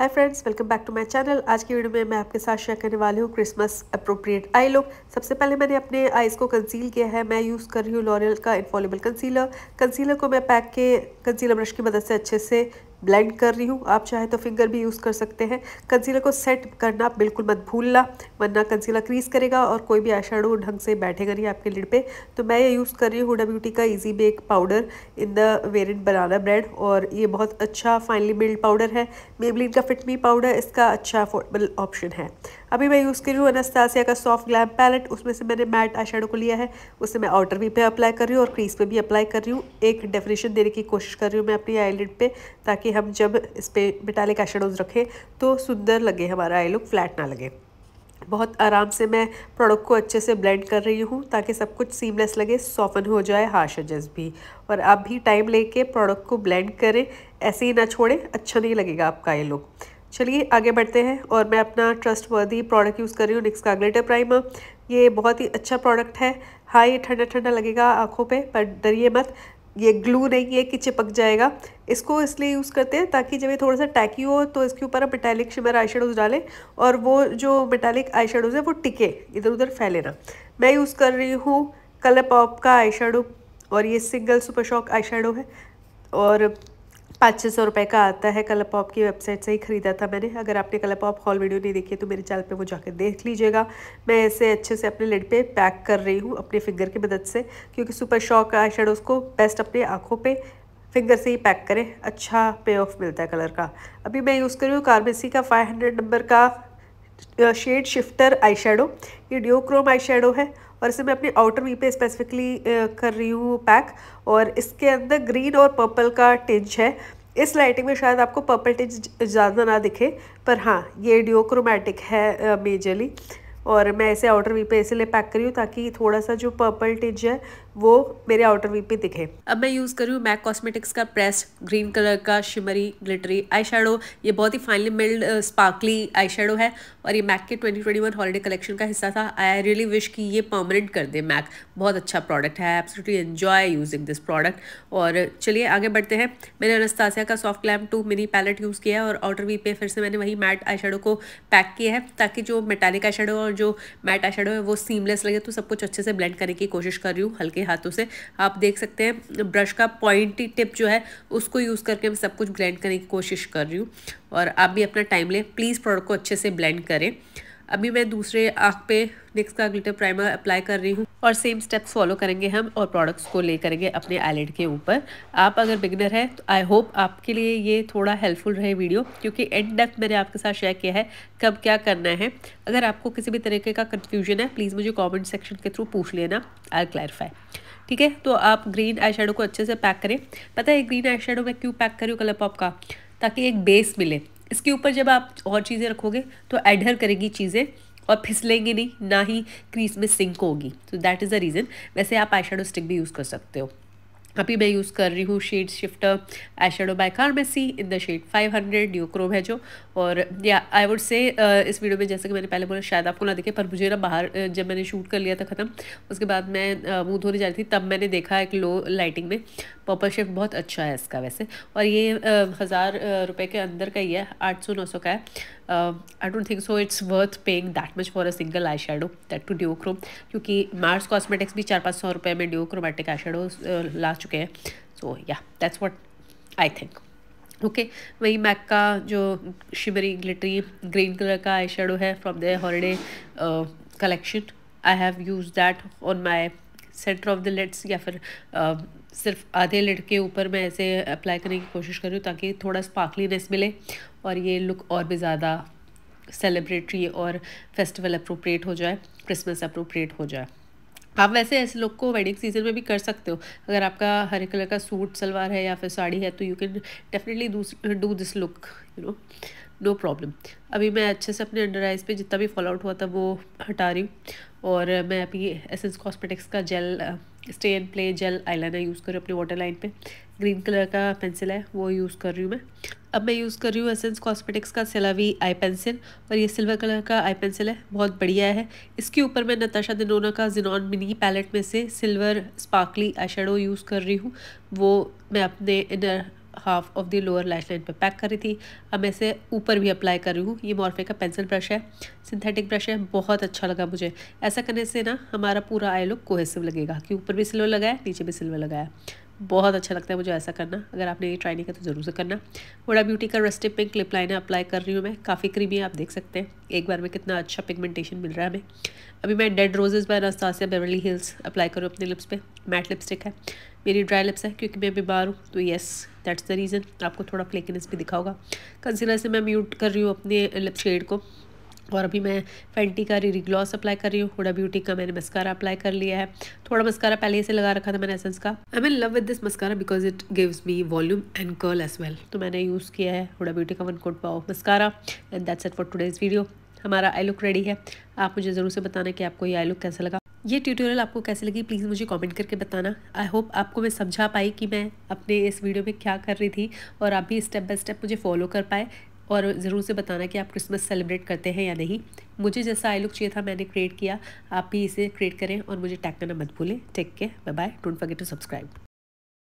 hi friends welcome back to my channel आज की video में मैं आपके साथ शेयर करने वाली हूँ क्रिसमस अप्रोप्रिएट आई लुक सबसे पहले मैंने अपने आईज को कंसील किया है मैं यूज़ कर रही हूँ लॉरियल का इन्फॉलेबल कंसीलर कंसीलर को मैं पैक के कंसीलर ब्रश की मदद से अच्छे से ब्लेंड कर रही हूँ आप चाहे तो फिंगर भी यूज़ कर सकते हैं कंसीलर को सेट करना बिल्कुल मत भूलना वरना कंसीलर क्रीज करेगा और कोई भी आशाड़ो ढंग से बैठेगा नहीं आपके लिड पे तो मैं ये यूज़ कर रही हूँ हुडा ब्यूटी का easy bake powder in the variant banana bread और ये बहुत अच्छा फाइनली मिल्ड पाउडर है मेबलिन का फिटमी पाउडर इसका अच्छा अफोर्डेबल ऑप्शन है अभी मैं यूज़ कर रही हूँ अनस्तासिया का सॉफ्ट ग्लैम पैलेट उसमें से मैंने मैट आई को लिया है उससे मैं आउटर भी पे अप्लाई कर रही हूँ और क्रीज पे भी अप्लाई कर रही हूँ एक डेफिनेशन देने की कोशिश कर रही हूँ मैं अपनी आईलिड पे ताकि हम जब इस पर आई शेडोज रखें तो सुंदर लगे हमारा आई लुक फ्लैट ना लगे बहुत आराम से मैं प्रोडक्ट को अच्छे से ब्लेंड कर रही हूँ ताकि सब कुछ सीमलेस लगे सॉफन हो जाए हार्श एजेस भी और आप भी टाइम लेके प्रोडक्ट को ब्लेंड करें ऐसे ही ना छोड़ें अच्छा नहीं लगेगा आपका ये लुक चलिए आगे बढ़ते हैं और मैं अपना ट्रस्ट वर्दी प्रोडक्ट यूज़ कर रही हूँ निक्स का ग्लेटर प्राइमर ये बहुत ही अच्छा प्रोडक्ट है हाँ ये ठंडा ठंडा लगेगा आँखों पे पर डरिए मत ये ग्लू नहीं है कि चिपक जाएगा इसको इसलिए यूज़ करते हैं ताकि जब ये थोड़ा सा टैकी हो तो इसके ऊपर हम मेटालिक शिमर आई डालें और वो जो मेटालिक आई है वो टिके इधर उधर फैले ना मैं यूज़ कर रही हूँ कलर पॉप का आई और ये सिंगल सुपर शॉक आई है और पाँच छः सौ रुपये का आता है कलर पॉप की वेबसाइट से ही ख़रीदा था मैंने अगर आपने कलर पॉप हॉल वीडियो नहीं देखी है तो मेरे चैनल पे वो जाकर देख लीजिएगा मैं ऐसे अच्छे से अपने लिड पे पैक कर रही हूँ अपने फिंगर की मदद से क्योंकि सुपर शॉक आई शेडोज़ को बेस्ट अपने आँखों पर फिंगर से ही पैक करें अच्छा पे ऑफ मिलता है कलर का अभी मैं यूज़ कर रही हूँ कार्मेसी का फाइव नंबर का शेड शिफ्टर आई ये डिओक्रोम आई है और इसे मैं अपनी आउटर वी पे स्पेसिफिकली कर रही हूँ पैक और इसके अंदर ग्रीन और पर्पल का टिंच है इस लाइटिंग में शायद आपको पर्पल टिंच ज़्यादा ना दिखे पर हाँ ये डिओक्रोमेटिक है मेजरली uh, और मैं इसे आउटर वी पे इसलिए पैक करी हूँ ताकि थोड़ा सा जो पर्पल टिज है वो मेरे आउटर वी पे दिखे अब मैं यूज़ रही हूँ मैक कॉस्मेटिक्स का प्रेस ग्रीन कलर का शिमरी ग्लिटरी आई ये बहुत ही फाइनली मिल्ड स्पार्कली आई है और ये मैक के 2021 हॉलीडे कलेक्शन का हिस्सा था आई रियली विश कि ये परमानेंट कर दे मैक बहुत अच्छा प्रोडक्ट है absolutely enjoy using this product और चलिए आगे बढ़ते हैं मैंने अनस्तासिया का soft glam two mini palette use किया है और आउटर वी पे फिर से मैंने वही मैट आई को पैक किया है ताकि जो मेटालिक आई और और जो मैट आई है वो सीमलेस लगे तो सब कुछ अच्छे से ब्लेंड करने की कोशिश कर रही हूँ हल्के हाथों से आप देख सकते हैं ब्रश का पॉइंटी टिप जो है उसको यूज़ करके मैं सब कुछ ब्लेंड करने की कोशिश कर रही हूँ और आप भी अपना टाइम लें प्लीज़ प्रोडक्ट को अच्छे से ब्लेंड करें अभी मैं दूसरे आँख पे निक्स का ग्लिटर प्राइमर अप्लाई कर रही हूँ और सेम स्टेप्स फॉलो करेंगे हम और प्रोडक्ट्स को ले करेंगे अपने आईलेट के ऊपर आप अगर बिगनर है तो आई होप आपके लिए ये थोड़ा हेल्पफुल रहे वीडियो क्योंकि एंड तक मैंने आपके साथ शेयर किया है कब क्या करना है अगर आपको किसी भी तरीके का कन्फ्यूजन है प्लीज़ मुझे कॉमेंट सेक्शन के थ्रू पूछ लेना आई क्लैरिफाई ठीक है तो आप ग्रीन आई को अच्छे से पैक करें पता है ग्रीन आई में क्यों पैक करी हो कलर पॉप का ताकि एक बेस मिले इसके ऊपर जब आप और चीज़ें रखोगे तो एडहर करेंगी चीज़ें और फिसलेंगी नहीं ना ही क्रीज में सिंक होगी तो दैट इज़ द रीज़न वैसे आप आई स्टिक भी यूज़ कर सकते हो अभी मैं यूज़ कर रही हूँ shade shifter eye shadow by pharmacy in the shade 500 hundred nuchrome है जो और या आई वुड से इस वीडियो में जैसे कि मैंने पहले बोला शायद आपको ना दिखे पर मुझे ना बाहर uh, जब मैंने शूट कर लिया था ख़त्म उसके बाद मैं uh, मुँह धोने जा रही थी तब मैंने देखा एक लो लाइटिंग में पॉपर शिफ्ट बहुत अच्छा है इसका वैसे और ये हज़ार रुपये के अंदर का ही है आठ सौ नौ सौ का है I don't think so it's worth paying that much for a single eye shadow that too duochrome क्योंकि मार्स कॉस्मेटिक्स भी चार पाँच सौ रुपये में ड्योक्रोमेटिक आई शेडो ला चुके हैं so yeah that's what I think okay वही मैक का जो शिमरी ग्लिटरी ग्रीन कलर का आई शेडो है from the holiday collection I have use that on my centre of the lids या फिर uh, सिर्फ आधे लिड के ऊपर मैं ऐसे अप्लाई करने की कोशिश कर रही हूँ ताकि थोड़ा स्पार्कलीनेस मिले और ये लुक और भी ज़्यादा सेलिब्रेटरी और फेस्टिवल अप्रोप्रिएट हो जाए क्रिसमस अप्रोप्रिएट हो जाए आप वैसे ऐसे लुक को वेडिंग सीजन में भी कर सकते हो अगर आपका हरे कलर का सूट सलवार है या फिर साड़ी है तो you can definitely do this look you know no problem अभी मैं अच्छे से अपने अंडर आइज़ पे जितना भी फॉलोआउट आउट हुआ था वो हटा रही हूँ और मैं अभी एसेंस कॉस्मेटिक्स का gel stay and play gel eyeliner use कर रही हूँ अपनी वाटर लाइन पे ग्रीन कलर का पेंसिल है वो यूज़ कर रही हूँ मैं अब मैं यूज़ कर रही हूँ एसेंस कॉस्मेटिक्स का सेलावी आई पेंसिल और ये सिल्वर कलर का आई पेंसिल है बहुत बढ़िया है इसके ऊपर मैं नताशा दिनोना का जिनॉन मिनी पैलेट में से सिल्वर स्पार्कली आई यूज़ कर रही हूँ वो मैं अपने inner half of the lower lash line पर पैक कर रही थी अब मैं इसे ऊपर भी अप्लाई कर रही हूँ ये मॉर्फे का पेंसिल ब्रश है सिंथेटिक ब्रश है बहुत अच्छा लगा मुझे ऐसा करने से ना हमारा पूरा आई लुक कोहेसिव लगेगा कि ऊपर भी सिल्वर लगाया नीचे भी सिल्वर लगाया बहुत अच्छा लगता है मुझे ऐसा करना अगर आपने ये ट्राई नहीं किया तो ज़रूर से करना वोडा ब्यूटी का रस्टिप पिंक लिप लाइनर अप्लाई कर रही हूँ मैं काफ़ी क्रीमी आप देख सकते हैं एक बार में कितना अच्छा पिगमेंटेशन मिल रहा है हमें अभी मैं डेड रोजेज़ बाय से बेवरली हिल्स अप्लाई करूँ अपने लिप्स पे मैट लिपस्टिक है मेरी ड्राई लिप्स है क्योंकि मैं बीमार हूँ तो येस दैट्स द रीज़न आपको थोड़ा फ्लेकनेस भी दिखा होगा कंसीलर से मैं म्यूट कर रही हूँ अपने लिप शेड को और अभी मैं फैंटी का रिरी ग्लॉस अप्लाई कर रही हूँ हुडा ब्यूटी का मैंने मस्कारा अप्लाई कर लिया है थोड़ा मस्कारा पहले से लगा रखा था मैंने एसेंस का I mean love with this mascara because it gives me volume and curl as well तो मैंने यूज़ किया है हुडा ब्यूटी का one coat pow mascara and that's set for today's video हमारा आई लुक रेडी है आप मुझे ज़रूर से बताना कि आपको ये आई लुक कैसा लगा ये ट्यूटोरियल आपको कैसे लगी प्लीज़ मुझे कमेंट करके बताना आई होप आपको मैं समझा पाई कि मैं अपने इस वीडियो में क्या कर रही थी और आप भी स्टेप बाय स्टेप मुझे फॉलो कर पाए और ज़रूर से बताना कि आप क्रिसमस सेलिब्रेट करते हैं या नहीं मुझे जैसा आई लुक चाहिए था मैंने क्रिएट किया आप भी इसे क्रिएट करें और मुझे टैग करना मत भूलें take care bye bye don't forget to subscribe